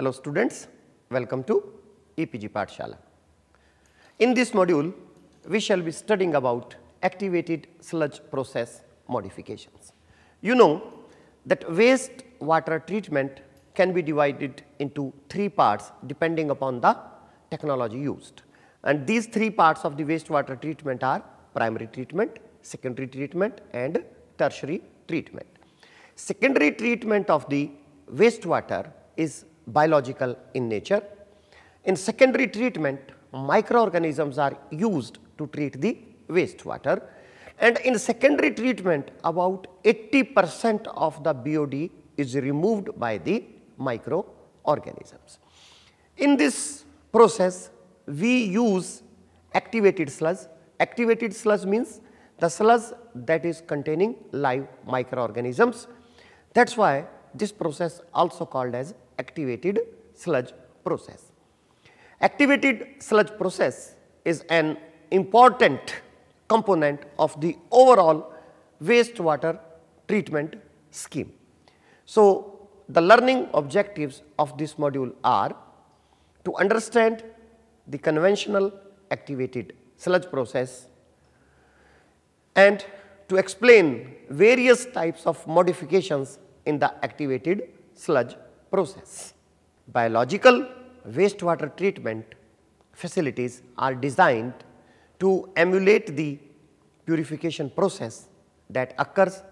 Hello students, welcome to EPG Shala. In this module, we shall be studying about activated sludge process modifications. You know that waste water treatment can be divided into three parts depending upon the technology used. And these three parts of the wastewater treatment are primary treatment, secondary treatment and tertiary treatment. Secondary treatment of the wastewater is biological in nature. In secondary treatment, microorganisms are used to treat the wastewater and in secondary treatment about 80 percent of the BOD is removed by the microorganisms. In this process, we use activated sludge. Activated sludge means the sludge that is containing live microorganisms. That is why this process also called as activated sludge process. Activated sludge process is an important component of the overall wastewater treatment scheme. So, the learning objectives of this module are to understand the conventional activated sludge process and to explain various types of modifications in the activated sludge process. Biological wastewater treatment facilities are designed to emulate the purification process that occurs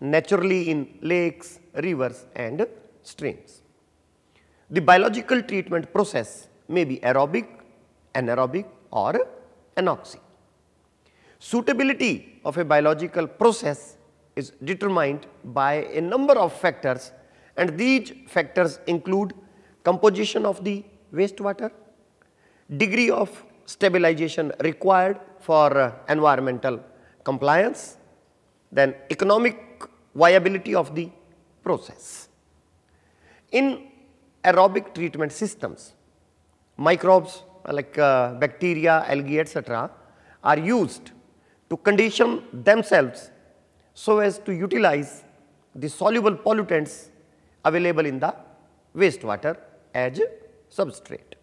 naturally in lakes, rivers and streams. The biological treatment process may be aerobic, anaerobic or anoxic. Suitability of a biological process is determined by a number of factors and these factors include composition of the wastewater, degree of stabilization required for uh, environmental compliance, then economic viability of the process. In aerobic treatment systems, microbes like uh, bacteria, algae etc. are used to condition themselves so as to utilize the soluble pollutants available in the wastewater as substrate.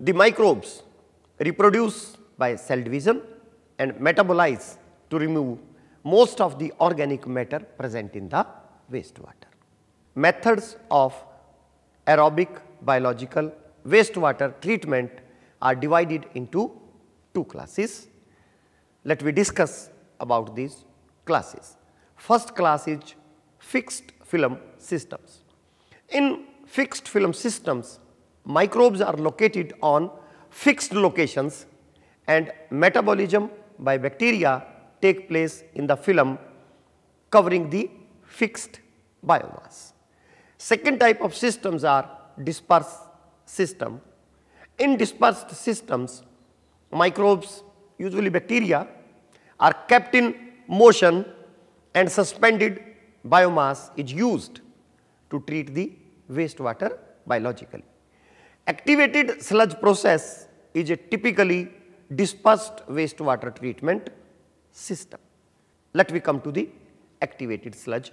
The microbes reproduce by cell division and metabolize to remove most of the organic matter present in the wastewater. Methods of aerobic biological wastewater treatment are divided into two classes. Let me discuss about these classes. First class is fixed film systems. In fixed film systems, microbes are located on fixed locations and metabolism by bacteria take place in the film covering the fixed biomass. Second type of systems are dispersed system. In dispersed systems, microbes, usually bacteria, are kept in motion and suspended biomass is used to treat the wastewater biologically. Activated sludge process is a typically dispersed wastewater treatment system. Let me come to the activated sludge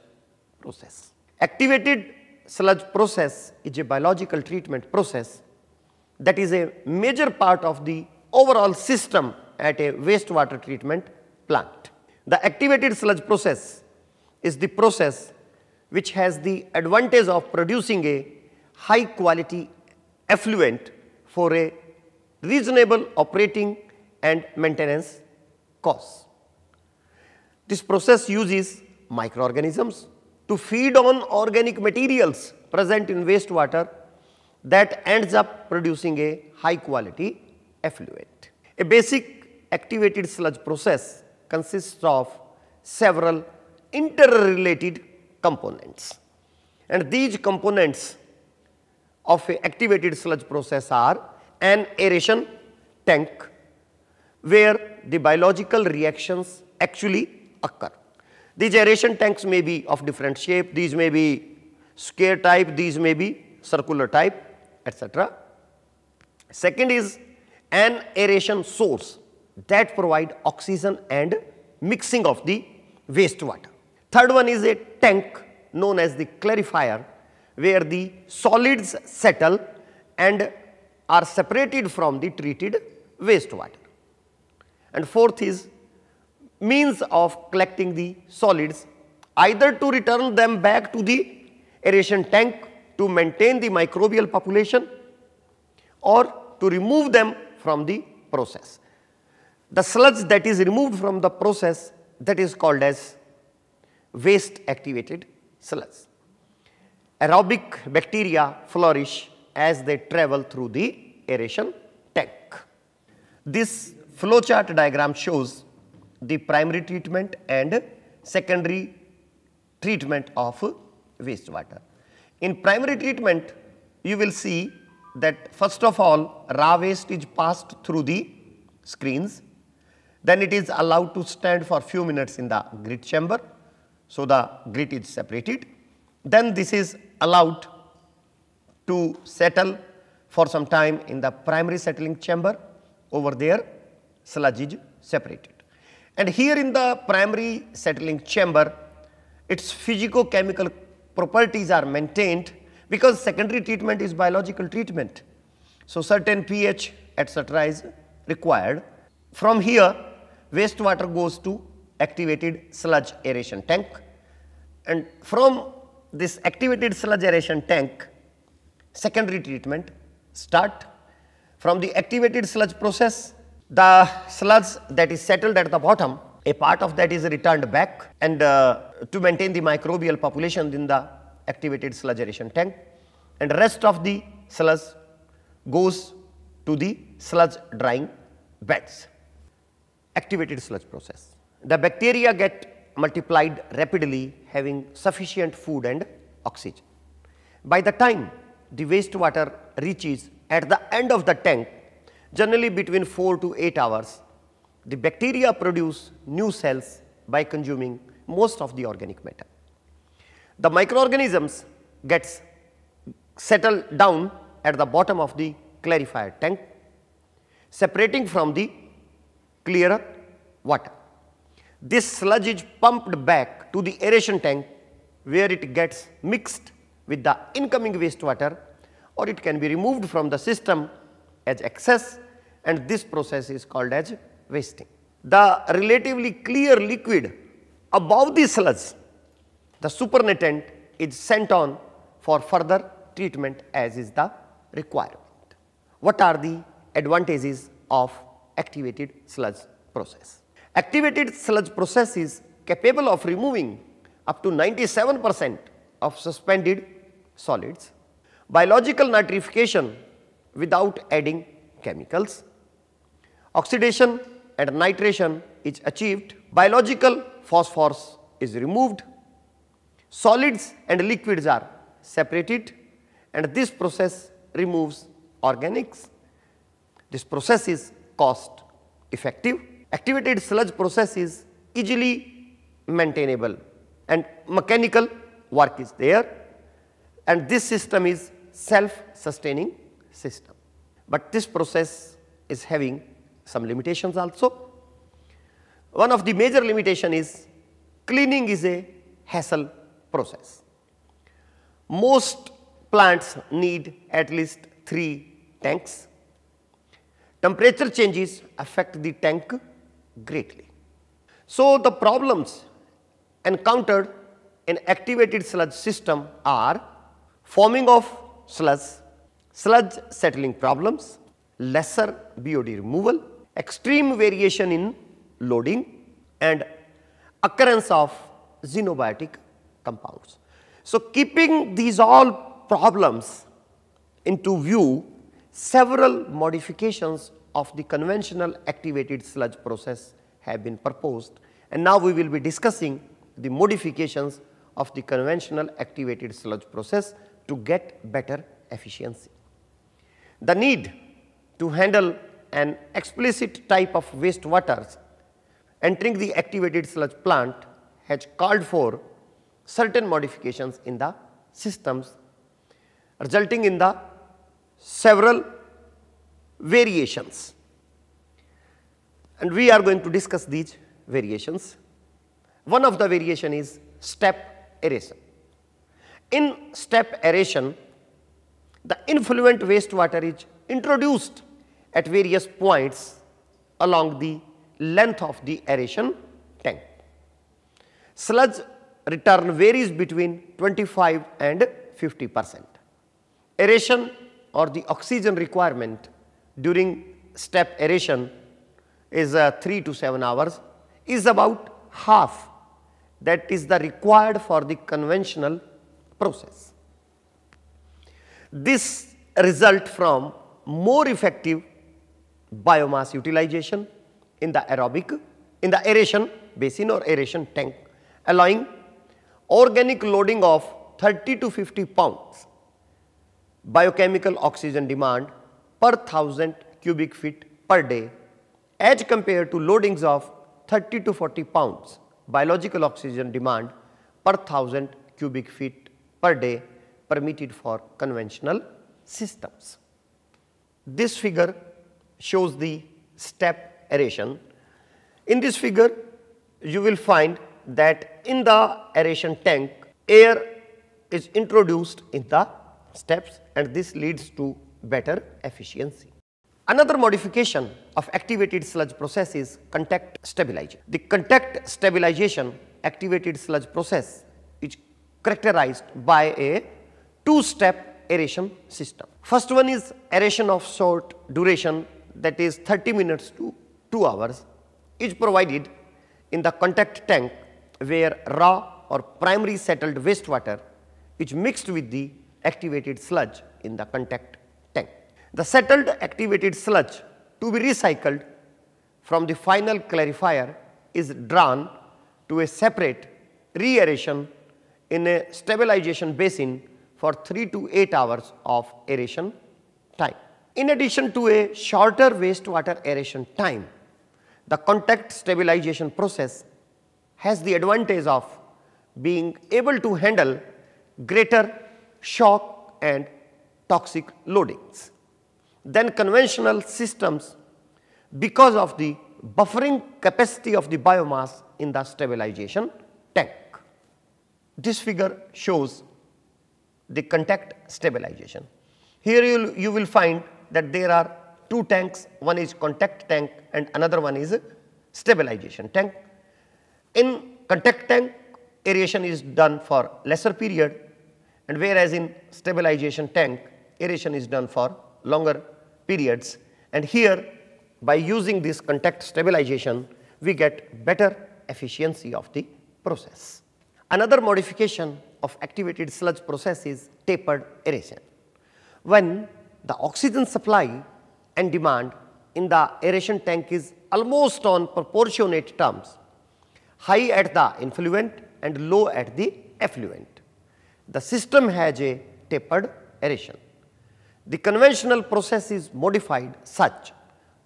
process. Activated sludge process is a biological treatment process that is a major part of the overall system at a wastewater treatment plant. The activated sludge process is the process which has the advantage of producing a high quality effluent for a reasonable operating and maintenance cost. This process uses microorganisms to feed on organic materials present in wastewater that ends up producing a high quality effluent. A basic activated sludge process consists of several interrelated components. And these components of a activated sludge process are an aeration tank where the biological reactions actually occur. These aeration tanks may be of different shape, these may be square type, these may be circular type, etc. Second is an aeration source that provide oxygen and mixing of the wastewater. Third one is a tank known as the clarifier where the solids settle and are separated from the treated wastewater. And fourth is means of collecting the solids either to return them back to the aeration tank to maintain the microbial population or to remove them from the process. The sludge that is removed from the process that is called as waste activated cells. Aerobic bacteria flourish as they travel through the aeration tank. This flowchart diagram shows the primary treatment and secondary treatment of wastewater. In primary treatment, you will see that first of all raw waste is passed through the screens, then it is allowed to stand for few minutes in the grid chamber so the grit is separated. Then this is allowed to settle for some time in the primary settling chamber over there sludge is separated. And here in the primary settling chamber its physicochemical properties are maintained because secondary treatment is biological treatment. So certain pH etc is required. From here wastewater goes to activated sludge aeration tank and from this activated sludge aeration tank secondary treatment start from the activated sludge process the sludge that is settled at the bottom a part of that is returned back and uh, to maintain the microbial population in the activated sludge aeration tank and rest of the sludge goes to the sludge drying beds activated sludge process the bacteria get multiplied rapidly having sufficient food and oxygen. By the time the wastewater reaches at the end of the tank, generally between 4 to 8 hours, the bacteria produce new cells by consuming most of the organic matter. The microorganisms gets settled down at the bottom of the clarifier tank, separating from the clearer water. This sludge is pumped back to the aeration tank where it gets mixed with the incoming wastewater or it can be removed from the system as excess and this process is called as wasting. The relatively clear liquid above the sludge, the supernatant is sent on for further treatment as is the requirement. What are the advantages of activated sludge process? Activated sludge process is capable of removing up to 97 percent of suspended solids, biological nitrification without adding chemicals, oxidation and nitration is achieved, biological phosphorus is removed, solids and liquids are separated and this process removes organics. This process is cost effective activated sludge process is easily maintainable and mechanical work is there and this system is self-sustaining system. But this process is having some limitations also. One of the major limitation is cleaning is a hassle process. Most plants need at least three tanks. Temperature changes affect the tank greatly. So, the problems encountered in activated sludge system are forming of sludge, sludge settling problems, lesser BOD removal, extreme variation in loading and occurrence of xenobiotic compounds. So, keeping these all problems into view, several modifications of the conventional activated sludge process have been proposed. And now we will be discussing the modifications of the conventional activated sludge process to get better efficiency. The need to handle an explicit type of wastewaters entering the activated sludge plant has called for certain modifications in the systems resulting in the several variations and we are going to discuss these variations. One of the variation is step aeration. In step aeration, the influent wastewater is introduced at various points along the length of the aeration tank. Sludge return varies between 25 and 50 percent. Aeration or the oxygen requirement during step aeration is uh, 3 to 7 hours is about half that is the required for the conventional process. This result from more effective biomass utilization in the aerobic in the aeration basin or aeration tank allowing organic loading of 30 to 50 pounds biochemical oxygen demand per 1000 cubic feet per day as compared to loadings of 30 to 40 pounds biological oxygen demand per 1000 cubic feet per day permitted for conventional systems. This figure shows the step aeration. In this figure, you will find that in the aeration tank, air is introduced in the steps and this leads to better efficiency. Another modification of activated sludge process is contact stabilization. The contact stabilization activated sludge process is characterized by a two-step aeration system. First one is aeration of short duration that is 30 minutes to 2 hours is provided in the contact tank where raw or primary settled wastewater is mixed with the activated sludge in the contact the settled activated sludge to be recycled from the final clarifier is drawn to a separate re-aeration in a stabilization basin for 3 to 8 hours of aeration time. In addition to a shorter wastewater aeration time, the contact stabilization process has the advantage of being able to handle greater shock and toxic loadings than conventional systems because of the buffering capacity of the biomass in the stabilization tank. This figure shows the contact stabilization. Here you'll, you will find that there are two tanks, one is contact tank and another one is stabilization tank. In contact tank, aeration is done for lesser period and whereas in stabilization tank, aeration is done for longer periods. And here, by using this contact stabilization, we get better efficiency of the process. Another modification of activated sludge process is tapered aeration. When the oxygen supply and demand in the aeration tank is almost on proportionate terms, high at the influent and low at the effluent. The system has a tapered aeration. The conventional process is modified such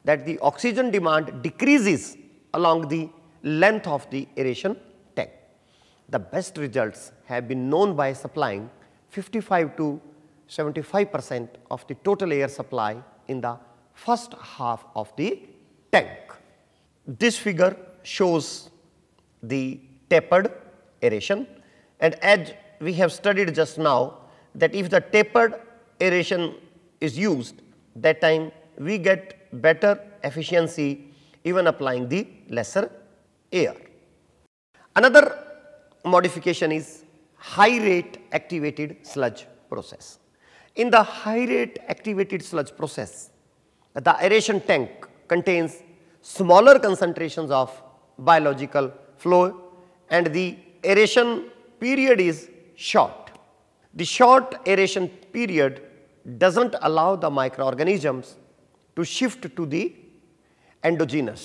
that the oxygen demand decreases along the length of the aeration tank. The best results have been known by supplying 55 to 75 percent of the total air supply in the first half of the tank. This figure shows the tapered aeration and as we have studied just now that if the tapered aeration is used that time we get better efficiency even applying the lesser air. Another modification is high rate activated sludge process. In the high rate activated sludge process, the aeration tank contains smaller concentrations of biological flow and the aeration period is short. The short aeration period doesn't allow the microorganisms to shift to the endogenous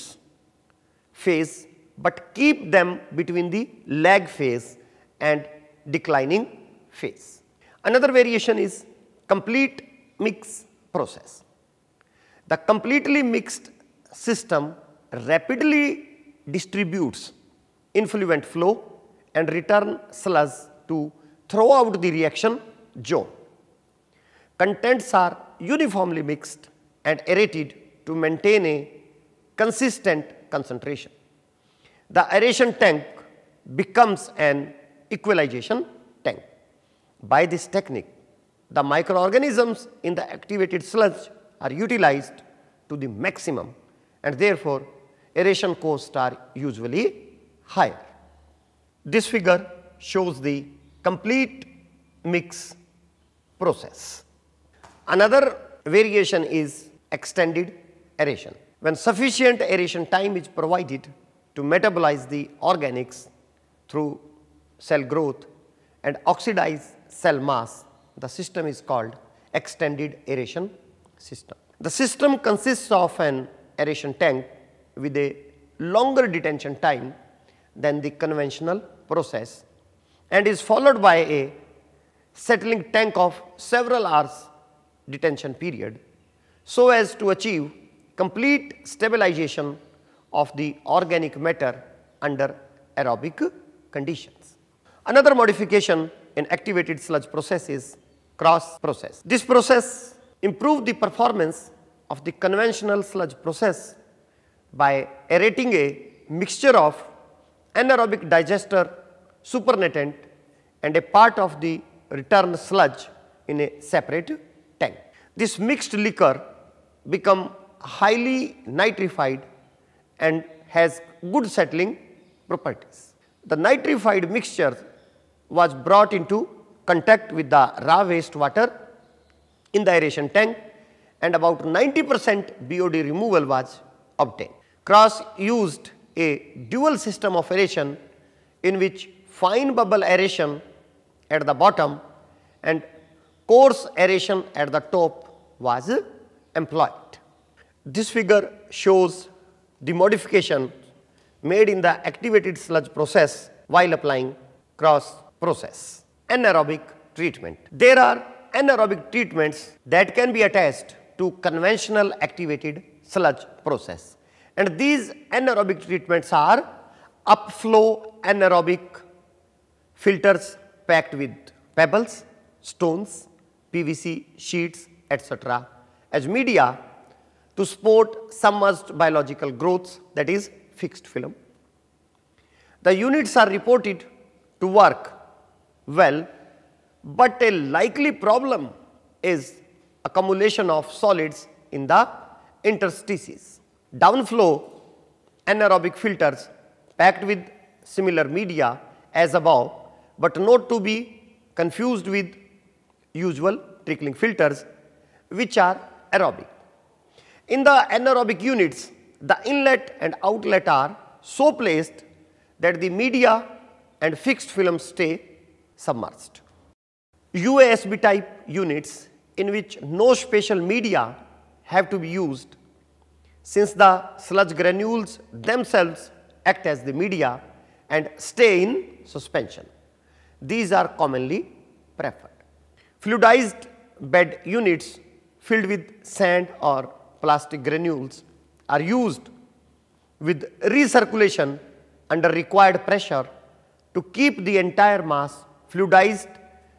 phase but keep them between the lag phase and declining phase. Another variation is complete mix process. The completely mixed system rapidly distributes influent flow and return sludge to throw out the reaction zone contents are uniformly mixed and aerated to maintain a consistent concentration. The aeration tank becomes an equalization tank. By this technique, the microorganisms in the activated sludge are utilized to the maximum and therefore, aeration costs are usually higher. This figure shows the complete mix process. Another variation is extended aeration. When sufficient aeration time is provided to metabolize the organics through cell growth and oxidize cell mass, the system is called extended aeration system. The system consists of an aeration tank with a longer detention time than the conventional process and is followed by a settling tank of several hours detention period so as to achieve complete stabilization of the organic matter under aerobic conditions. Another modification in activated sludge process is cross process. This process improves the performance of the conventional sludge process by aerating a mixture of anaerobic digester supernatant and a part of the return sludge in a separate tank. This mixed liquor become highly nitrified and has good settling properties. The nitrified mixture was brought into contact with the raw waste water in the aeration tank and about 90 percent BOD removal was obtained. Cross used a dual system of aeration in which fine bubble aeration at the bottom and coarse aeration at the top was employed. This figure shows the modification made in the activated sludge process while applying cross process anaerobic treatment. There are anaerobic treatments that can be attached to conventional activated sludge process and these anaerobic treatments are upflow anaerobic filters packed with pebbles, stones, PVC sheets, etc. as media to support submerged biological growths that is fixed film. The units are reported to work well, but a likely problem is accumulation of solids in the interstices. Downflow anaerobic filters packed with similar media as above, but not to be confused with usual trickling filters which are aerobic. In the anaerobic units, the inlet and outlet are so placed that the media and fixed film stay submerged. UASB type units in which no special media have to be used since the sludge granules themselves act as the media and stay in suspension. These are commonly preferred. Fluidized bed units filled with sand or plastic granules are used with recirculation under required pressure to keep the entire mass fluidized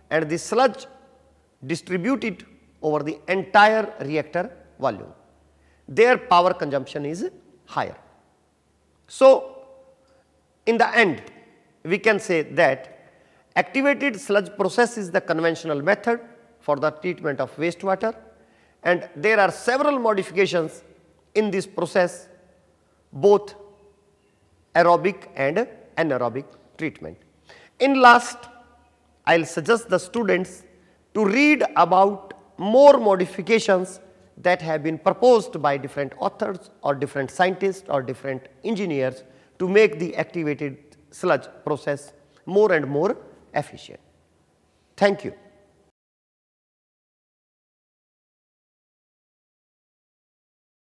and the sludge distributed over the entire reactor volume. Their power consumption is higher. So, in the end we can say that Activated sludge process is the conventional method for the treatment of wastewater and there are several modifications in this process both aerobic and anaerobic treatment. In last, I will suggest the students to read about more modifications that have been proposed by different authors or different scientists or different engineers to make the activated sludge process more and more efficient. Thank you.